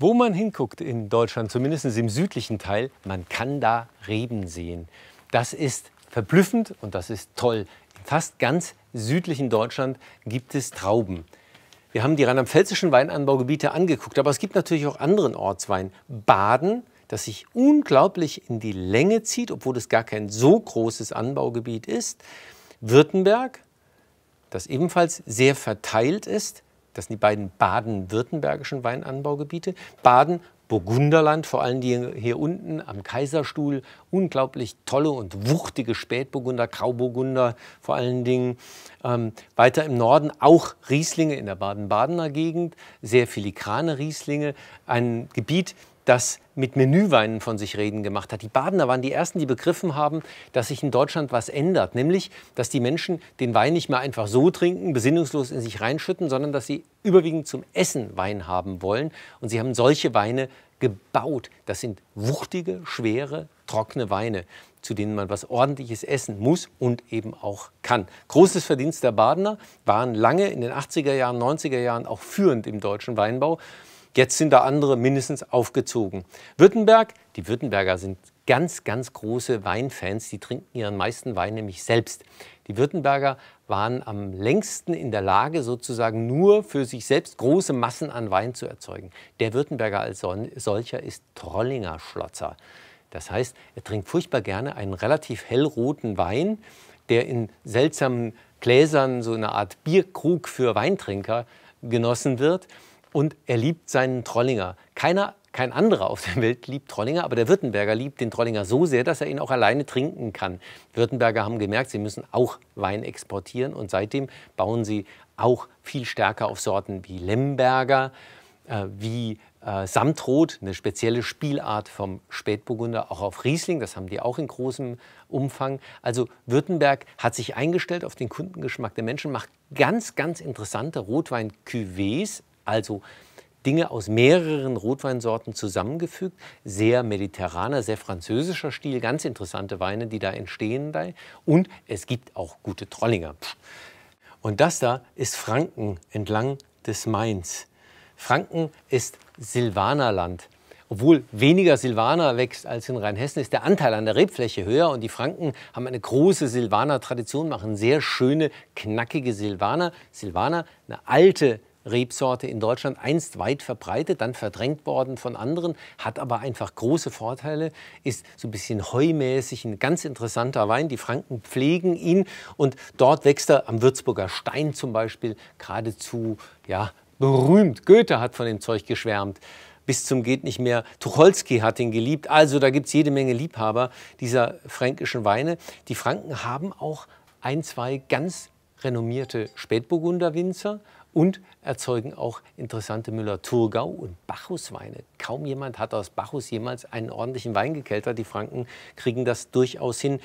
Wo man hinguckt in Deutschland, zumindest im südlichen Teil, man kann da Reben sehen. Das ist verblüffend und das ist toll. In fast ganz südlichen Deutschland gibt es Trauben. Wir haben die rheinland-pfälzischen Weinanbaugebiete angeguckt, aber es gibt natürlich auch anderen Ortswein. Baden, das sich unglaublich in die Länge zieht, obwohl es gar kein so großes Anbaugebiet ist. Württemberg, das ebenfalls sehr verteilt ist. Das sind die beiden baden-württembergischen Weinanbaugebiete. Baden, Burgunderland, vor allem die hier unten am Kaiserstuhl. Unglaublich tolle und wuchtige Spätburgunder, Grauburgunder vor allen Dingen. Ähm, weiter im Norden auch Rieslinge in der Baden-Badener Gegend, sehr filigrane Rieslinge. Ein Gebiet, das mit Menüweinen von sich reden gemacht hat. Die Badener waren die Ersten, die begriffen haben, dass sich in Deutschland was ändert. Nämlich, dass die Menschen den Wein nicht mehr einfach so trinken, besinnungslos in sich reinschütten, sondern dass sie überwiegend zum Essen Wein haben wollen. Und sie haben solche Weine gebaut. Das sind wuchtige, schwere, trockene Weine, zu denen man was Ordentliches essen muss und eben auch kann. Großes Verdienst der Badener waren lange in den 80er Jahren, 90er Jahren auch führend im deutschen Weinbau. Jetzt sind da andere mindestens aufgezogen. Württemberg, die Württemberger sind ganz, ganz große Weinfans. Die trinken ihren meisten Wein nämlich selbst. Die Württemberger waren am längsten in der Lage, sozusagen nur für sich selbst große Massen an Wein zu erzeugen. Der Württemberger als solcher ist Trollinger Schlotzer. Das heißt, er trinkt furchtbar gerne einen relativ hellroten Wein, der in seltsamen Gläsern so eine Art Bierkrug für Weintrinker genossen wird und er liebt seinen Trollinger. Keiner, kein anderer auf der Welt liebt Trollinger, aber der Württemberger liebt den Trollinger so sehr, dass er ihn auch alleine trinken kann. Württemberger haben gemerkt, sie müssen auch Wein exportieren und seitdem bauen sie auch viel stärker auf Sorten wie Lemberger, äh, wie äh, Samtrot, eine spezielle Spielart vom Spätburgunder, auch auf Riesling, das haben die auch in großem Umfang. Also Württemberg hat sich eingestellt auf den Kundengeschmack der Menschen, macht ganz, ganz interessante Rotwein-Cuvées, also Dinge aus mehreren Rotweinsorten zusammengefügt. Sehr mediterraner, sehr französischer Stil, ganz interessante Weine, die da entstehen bei. Und es gibt auch gute Trollinger. Und das da ist Franken entlang des Mains. Franken ist Silvanerland. Obwohl weniger Silvaner wächst als in Rheinhessen, ist der Anteil an der Rebfläche höher und die Franken haben eine große Silvaner-Tradition, machen sehr schöne, knackige Silvaner. Silvaner, eine alte Rebsorte in Deutschland, einst weit verbreitet, dann verdrängt worden von anderen, hat aber einfach große Vorteile, ist so ein bisschen heumäßig ein ganz interessanter Wein. Die Franken pflegen ihn und dort wächst er am Würzburger Stein zum Beispiel geradezu ja, berühmt. Goethe hat von dem Zeug geschwärmt bis zum geht nicht mehr. Tucholsky hat ihn geliebt. Also da gibt es jede Menge Liebhaber dieser fränkischen Weine. Die Franken haben auch ein, zwei ganz renommierte Spätburgunderwinzer und erzeugen auch interessante Müller-Thurgau und Bacchusweine. Kaum jemand hat aus Bacchus jemals einen ordentlichen Wein gekeltert. Die Franken kriegen das durchaus hin.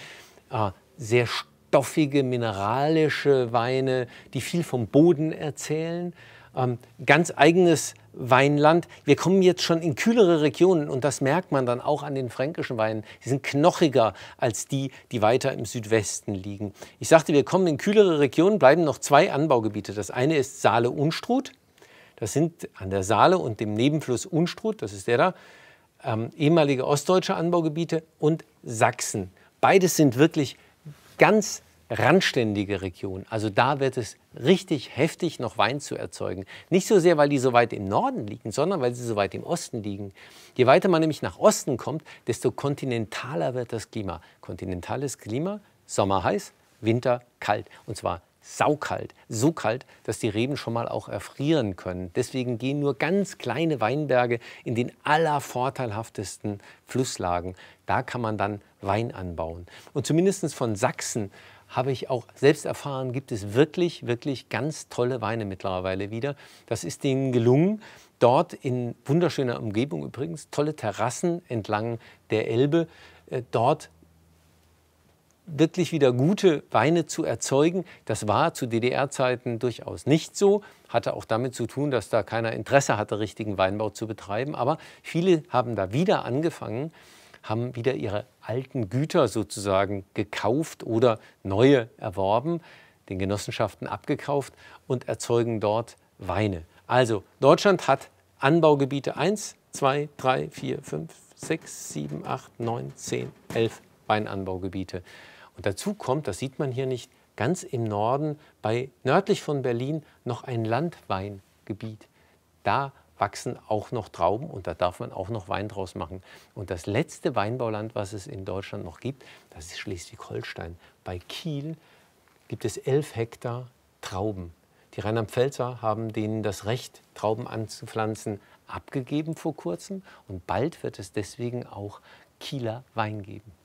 Äh, sehr stoffige, mineralische Weine, die viel vom Boden erzählen ähm, ganz eigenes Weinland. Wir kommen jetzt schon in kühlere Regionen und das merkt man dann auch an den fränkischen Weinen. Die sind knochiger als die, die weiter im Südwesten liegen. Ich sagte, wir kommen in kühlere Regionen, bleiben noch zwei Anbaugebiete. Das eine ist Saale-Unstrut. Das sind an der Saale und dem Nebenfluss Unstrut, das ist der da, ähm, ehemalige ostdeutsche Anbaugebiete und Sachsen. Beides sind wirklich ganz randständige Region. Also da wird es richtig heftig, noch Wein zu erzeugen. Nicht so sehr, weil die so weit im Norden liegen, sondern weil sie so weit im Osten liegen. Je weiter man nämlich nach Osten kommt, desto kontinentaler wird das Klima. Kontinentales Klima, Sommer heiß, Winter kalt. Und zwar saukalt, so kalt, dass die Reben schon mal auch erfrieren können. Deswegen gehen nur ganz kleine Weinberge in den allervorteilhaftesten Flusslagen. Da kann man dann Wein anbauen. Und zumindest von Sachsen habe ich auch selbst erfahren, gibt es wirklich, wirklich ganz tolle Weine mittlerweile wieder. Das ist denen gelungen. Dort in wunderschöner Umgebung übrigens, tolle Terrassen entlang der Elbe. Äh, dort wirklich wieder gute Weine zu erzeugen. Das war zu DDR-Zeiten durchaus nicht so. Hatte auch damit zu tun, dass da keiner Interesse hatte, richtigen Weinbau zu betreiben. Aber viele haben da wieder angefangen, haben wieder ihre alten Güter sozusagen gekauft oder neue erworben, den Genossenschaften abgekauft und erzeugen dort Weine. Also Deutschland hat Anbaugebiete 1, 2, 3, 4, 5, 6, 7, 8, 9, 10, 11 Weinanbaugebiete. Und dazu kommt, das sieht man hier nicht, ganz im Norden, bei nördlich von Berlin, noch ein Landweingebiet. Da wachsen auch noch Trauben und da darf man auch noch Wein draus machen. Und das letzte Weinbauland, was es in Deutschland noch gibt, das ist Schleswig-Holstein. Bei Kiel gibt es elf Hektar Trauben. Die Rheinland-Pfälzer haben denen das Recht, Trauben anzupflanzen, abgegeben vor kurzem und bald wird es deswegen auch Kieler Wein geben.